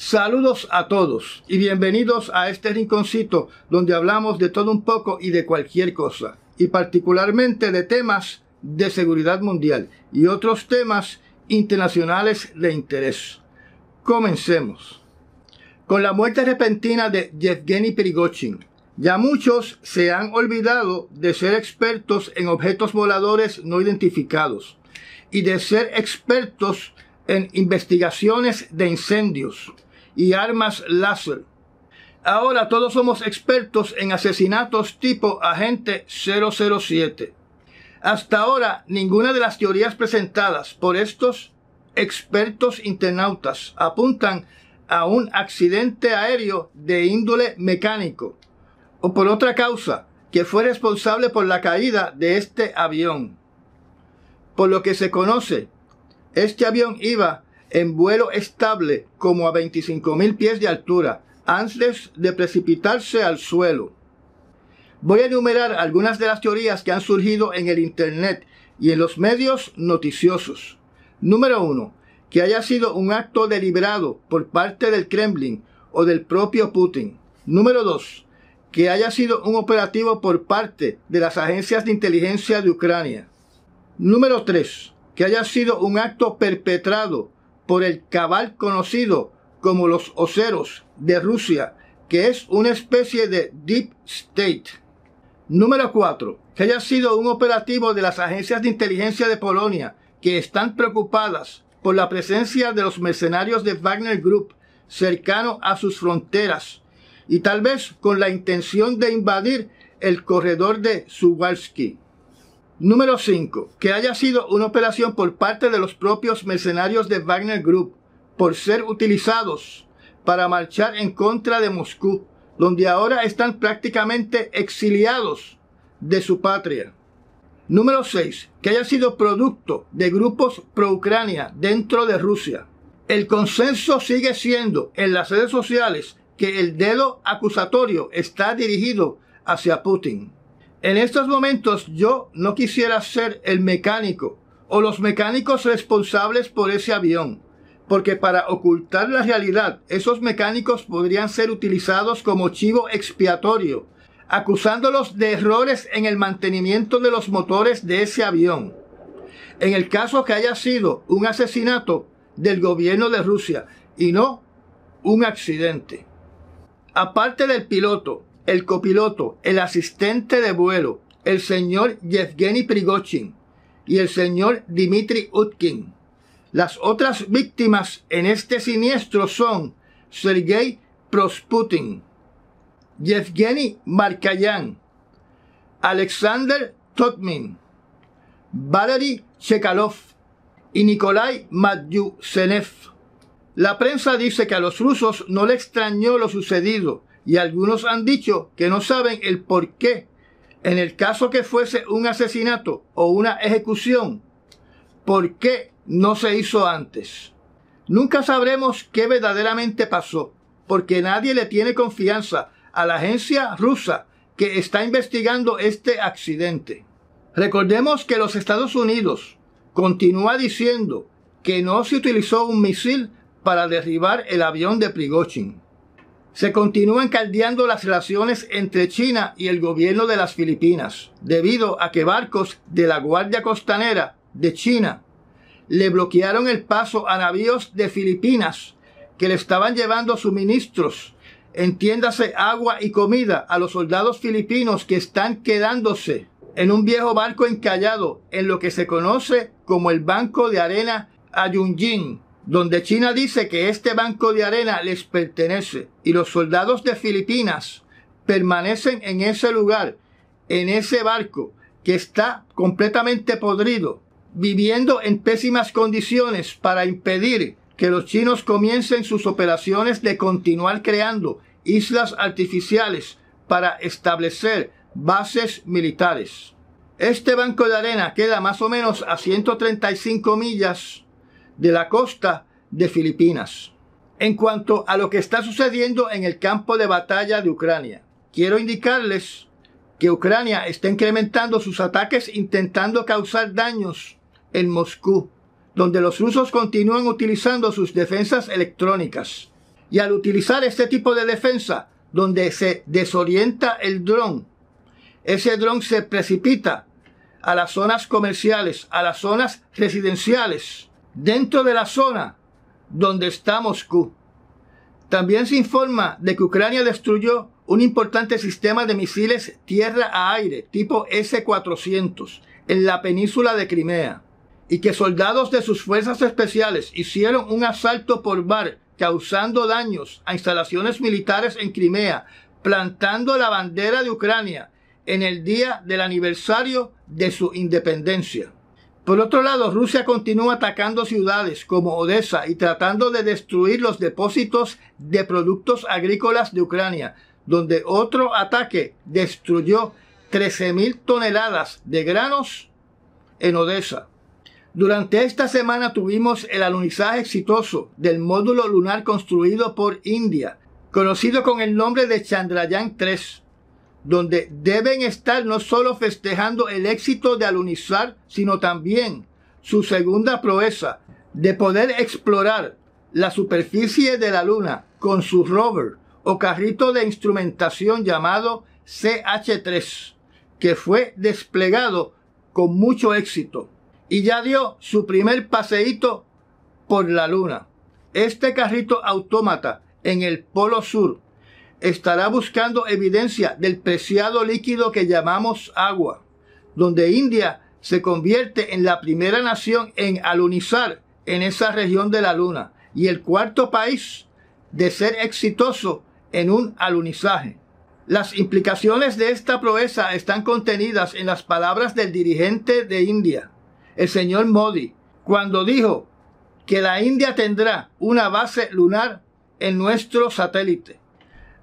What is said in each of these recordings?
Saludos a todos y bienvenidos a este rinconcito donde hablamos de todo un poco y de cualquier cosa, y particularmente de temas de seguridad mundial y otros temas internacionales de interés. Comencemos. Con la muerte repentina de Yevgeny Prigozhin, ya muchos se han olvidado de ser expertos en objetos voladores no identificados y de ser expertos en investigaciones de incendios y armas láser. Ahora todos somos expertos en asesinatos tipo agente 007. Hasta ahora, ninguna de las teorías presentadas por estos expertos internautas apuntan a un accidente aéreo de índole mecánico o por otra causa que fue responsable por la caída de este avión. Por lo que se conoce, este avión iba en vuelo estable como a 25.000 pies de altura, antes de precipitarse al suelo. Voy a enumerar algunas de las teorías que han surgido en el Internet y en los medios noticiosos. Número 1. Que haya sido un acto deliberado por parte del Kremlin o del propio Putin. Número 2. Que haya sido un operativo por parte de las agencias de inteligencia de Ucrania. Número 3. Que haya sido un acto perpetrado por el cabal conocido como los Oseros de Rusia, que es una especie de Deep State. Número 4. Que haya sido un operativo de las agencias de inteligencia de Polonia, que están preocupadas por la presencia de los mercenarios de Wagner Group cercano a sus fronteras y tal vez con la intención de invadir el corredor de Suwalski. Número 5. Que haya sido una operación por parte de los propios mercenarios de Wagner Group por ser utilizados para marchar en contra de Moscú, donde ahora están prácticamente exiliados de su patria. Número 6. Que haya sido producto de grupos pro-Ucrania dentro de Rusia. El consenso sigue siendo en las redes sociales que el dedo acusatorio está dirigido hacia Putin. En estos momentos yo no quisiera ser el mecánico o los mecánicos responsables por ese avión, porque para ocultar la realidad esos mecánicos podrían ser utilizados como chivo expiatorio, acusándolos de errores en el mantenimiento de los motores de ese avión. En el caso que haya sido un asesinato del gobierno de Rusia y no un accidente. Aparte del piloto, el copiloto, el asistente de vuelo, el señor Yevgeny Prigochin y el señor Dmitry Utkin. Las otras víctimas en este siniestro son Sergei Prosputin, Yevgeny Markayan, Alexander Totmin, Valery Chekalov y Nikolai Matyusenev. La prensa dice que a los rusos no le extrañó lo sucedido y algunos han dicho que no saben el por qué. En el caso que fuese un asesinato o una ejecución, ¿por qué no se hizo antes? Nunca sabremos qué verdaderamente pasó, porque nadie le tiene confianza a la agencia rusa que está investigando este accidente. Recordemos que los Estados Unidos continúa diciendo que no se utilizó un misil para derribar el avión de Prigozhin. Se continúan caldeando las relaciones entre China y el gobierno de las Filipinas, debido a que barcos de la Guardia Costanera de China le bloquearon el paso a navíos de Filipinas que le estaban llevando suministros, entiéndase agua y comida, a los soldados filipinos que están quedándose en un viejo barco encallado en lo que se conoce como el Banco de Arena Ayunjin, donde China dice que este banco de arena les pertenece y los soldados de Filipinas permanecen en ese lugar, en ese barco que está completamente podrido, viviendo en pésimas condiciones para impedir que los chinos comiencen sus operaciones de continuar creando islas artificiales para establecer bases militares. Este banco de arena queda más o menos a 135 millas de la costa de Filipinas. En cuanto a lo que está sucediendo en el campo de batalla de Ucrania, quiero indicarles que Ucrania está incrementando sus ataques intentando causar daños en Moscú, donde los rusos continúan utilizando sus defensas electrónicas. Y al utilizar este tipo de defensa, donde se desorienta el dron, ese dron se precipita a las zonas comerciales, a las zonas residenciales, dentro de la zona donde está Moscú. También se informa de que Ucrania destruyó un importante sistema de misiles tierra a aire tipo S-400 en la península de Crimea y que soldados de sus fuerzas especiales hicieron un asalto por bar causando daños a instalaciones militares en Crimea, plantando la bandera de Ucrania en el día del aniversario de su independencia. Por otro lado, Rusia continúa atacando ciudades como Odessa y tratando de destruir los depósitos de productos agrícolas de Ucrania, donde otro ataque destruyó 13.000 toneladas de granos en Odessa. Durante esta semana tuvimos el alunizaje exitoso del módulo lunar construido por India, conocido con el nombre de Chandrayaan 3 donde deben estar no solo festejando el éxito de alunizar, sino también su segunda proeza de poder explorar la superficie de la Luna con su rover o carrito de instrumentación llamado CH3, que fue desplegado con mucho éxito y ya dio su primer paseíto por la Luna. Este carrito autómata en el Polo Sur estará buscando evidencia del preciado líquido que llamamos agua, donde India se convierte en la primera nación en alunizar en esa región de la luna y el cuarto país de ser exitoso en un alunizaje. Las implicaciones de esta proeza están contenidas en las palabras del dirigente de India, el señor Modi, cuando dijo que la India tendrá una base lunar en nuestro satélite.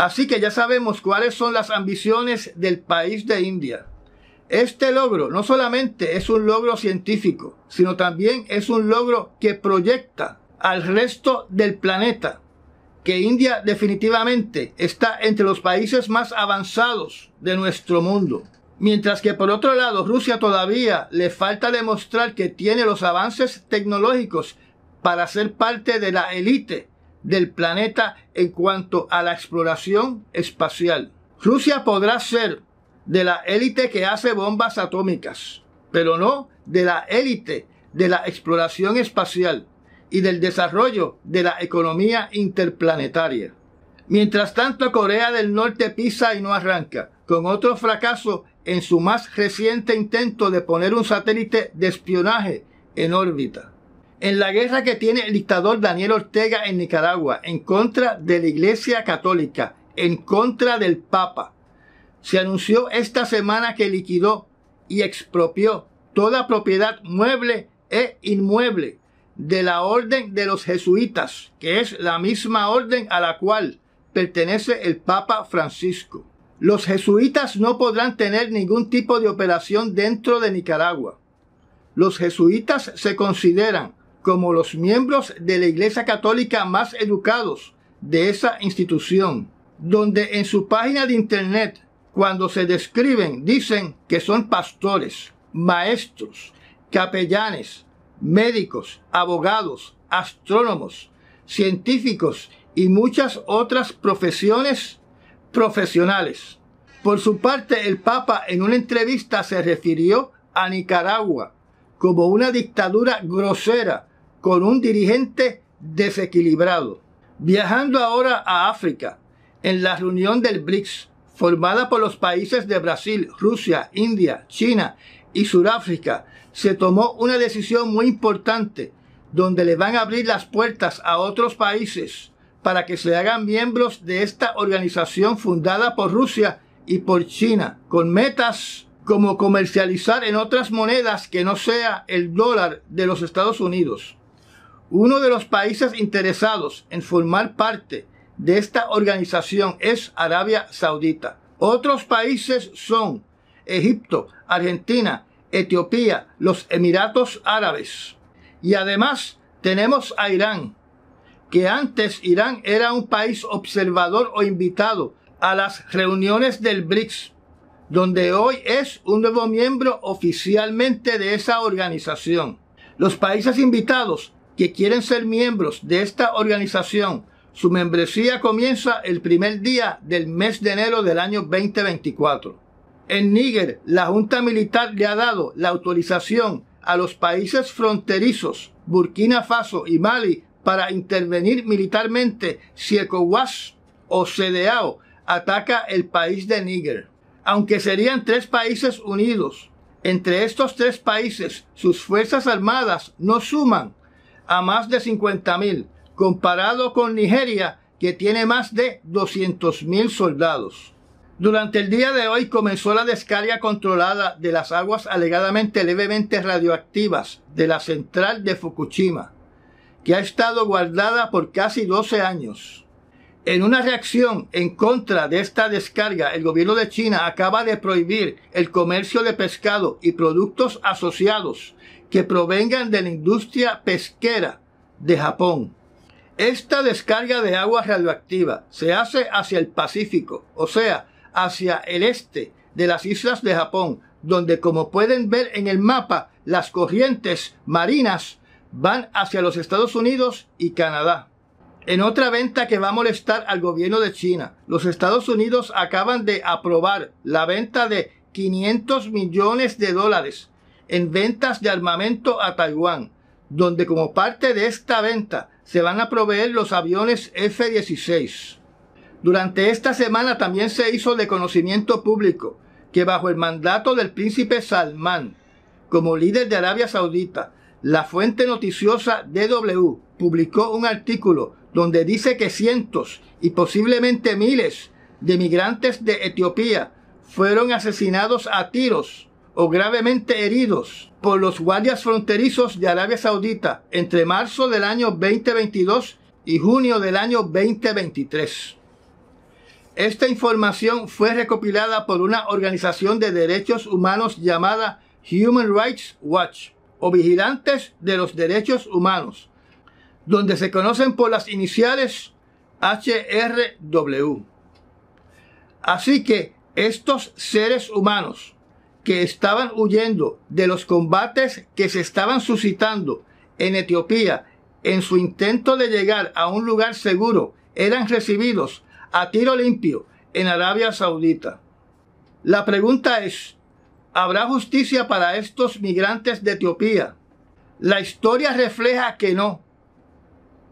Así que ya sabemos cuáles son las ambiciones del país de India. Este logro no solamente es un logro científico, sino también es un logro que proyecta al resto del planeta que India definitivamente está entre los países más avanzados de nuestro mundo. Mientras que por otro lado Rusia todavía le falta demostrar que tiene los avances tecnológicos para ser parte de la élite del planeta en cuanto a la exploración espacial. Rusia podrá ser de la élite que hace bombas atómicas, pero no de la élite de la exploración espacial y del desarrollo de la economía interplanetaria. Mientras tanto, Corea del Norte pisa y no arranca, con otro fracaso en su más reciente intento de poner un satélite de espionaje en órbita en la guerra que tiene el dictador Daniel Ortega en Nicaragua en contra de la Iglesia Católica, en contra del Papa. Se anunció esta semana que liquidó y expropió toda propiedad mueble e inmueble de la orden de los jesuitas, que es la misma orden a la cual pertenece el Papa Francisco. Los jesuitas no podrán tener ningún tipo de operación dentro de Nicaragua. Los jesuitas se consideran como los miembros de la Iglesia Católica más educados de esa institución, donde en su página de Internet, cuando se describen, dicen que son pastores, maestros, capellanes, médicos, abogados, astrónomos, científicos y muchas otras profesiones profesionales. Por su parte, el Papa en una entrevista se refirió a Nicaragua como una dictadura grosera con un dirigente desequilibrado. Viajando ahora a África, en la reunión del BRICS, formada por los países de Brasil, Rusia, India, China y Sudáfrica, se tomó una decisión muy importante, donde le van a abrir las puertas a otros países para que se hagan miembros de esta organización fundada por Rusia y por China, con metas como comercializar en otras monedas que no sea el dólar de los Estados Unidos. Uno de los países interesados en formar parte de esta organización es Arabia Saudita. Otros países son Egipto, Argentina, Etiopía, los Emiratos Árabes. Y además tenemos a Irán, que antes Irán era un país observador o invitado a las reuniones del BRICS, donde hoy es un nuevo miembro oficialmente de esa organización. Los países invitados que quieren ser miembros de esta organización. Su membresía comienza el primer día del mes de enero del año 2024. En Níger, la Junta Militar le ha dado la autorización a los países fronterizos, Burkina Faso y Mali, para intervenir militarmente si ECOWAS o CDAO ataca el país de Níger. Aunque serían tres países unidos, entre estos tres países sus fuerzas armadas no suman a más de mil, comparado con Nigeria, que tiene más de 200.000 soldados. Durante el día de hoy comenzó la descarga controlada de las aguas alegadamente levemente radioactivas de la central de Fukushima, que ha estado guardada por casi 12 años. En una reacción en contra de esta descarga, el gobierno de China acaba de prohibir el comercio de pescado y productos asociados que provengan de la industria pesquera de Japón. Esta descarga de agua radioactiva se hace hacia el Pacífico, o sea, hacia el este de las islas de Japón, donde como pueden ver en el mapa, las corrientes marinas van hacia los Estados Unidos y Canadá. En otra venta que va a molestar al gobierno de China, los Estados Unidos acaban de aprobar la venta de 500 millones de dólares en ventas de armamento a Taiwán, donde como parte de esta venta se van a proveer los aviones F-16. Durante esta semana también se hizo de conocimiento público que bajo el mandato del príncipe Salman, como líder de Arabia Saudita, la fuente noticiosa DW publicó un artículo donde dice que cientos y posiblemente miles de migrantes de Etiopía fueron asesinados a tiros o gravemente heridos por los guardias fronterizos de Arabia Saudita entre marzo del año 2022 y junio del año 2023. Esta información fue recopilada por una organización de derechos humanos llamada Human Rights Watch o Vigilantes de los Derechos Humanos, donde se conocen por las iniciales HRW. Así que estos seres humanos que estaban huyendo de los combates que se estaban suscitando en Etiopía en su intento de llegar a un lugar seguro eran recibidos a tiro limpio en Arabia Saudita. La pregunta es, ¿habrá justicia para estos migrantes de Etiopía? La historia refleja que no,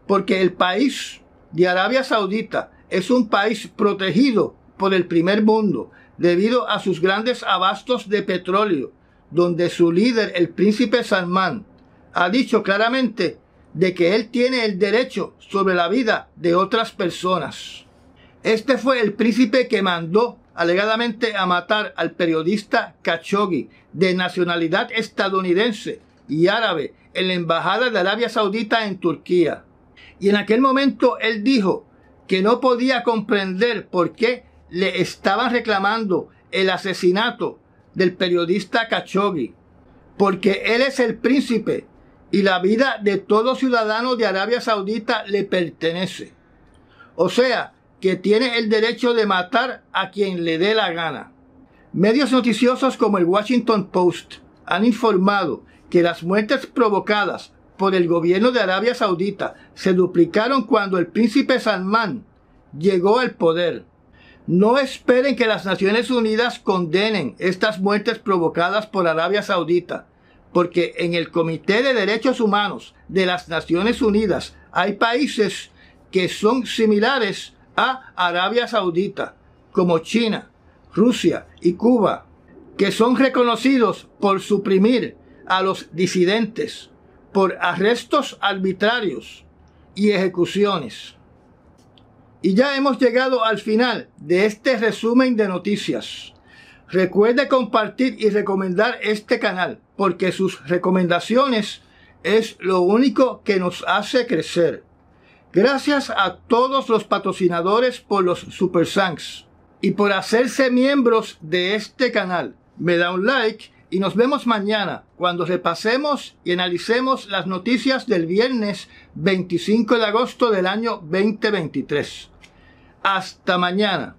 porque el país de Arabia Saudita es un país protegido por el primer mundo, debido a sus grandes abastos de petróleo, donde su líder, el príncipe Salman, ha dicho claramente de que él tiene el derecho sobre la vida de otras personas. Este fue el príncipe que mandó alegadamente a matar al periodista Khashoggi, de nacionalidad estadounidense y árabe, en la embajada de Arabia Saudita en Turquía. Y en aquel momento él dijo que no podía comprender por qué le estaban reclamando el asesinato del periodista Khashoggi, porque él es el príncipe y la vida de todo ciudadano de Arabia Saudita le pertenece. O sea, que tiene el derecho de matar a quien le dé la gana. Medios noticiosos como el Washington Post han informado que las muertes provocadas por el gobierno de Arabia Saudita se duplicaron cuando el príncipe Salman llegó al poder. No esperen que las Naciones Unidas condenen estas muertes provocadas por Arabia Saudita, porque en el Comité de Derechos Humanos de las Naciones Unidas hay países que son similares a Arabia Saudita, como China, Rusia y Cuba, que son reconocidos por suprimir a los disidentes, por arrestos arbitrarios y ejecuciones. Y ya hemos llegado al final de este resumen de noticias. Recuerde compartir y recomendar este canal, porque sus recomendaciones es lo único que nos hace crecer. Gracias a todos los patrocinadores por los Super Sanks y por hacerse miembros de este canal. Me da un like y nos vemos mañana cuando repasemos y analicemos las noticias del viernes 25 de agosto del año 2023. Hasta mañana.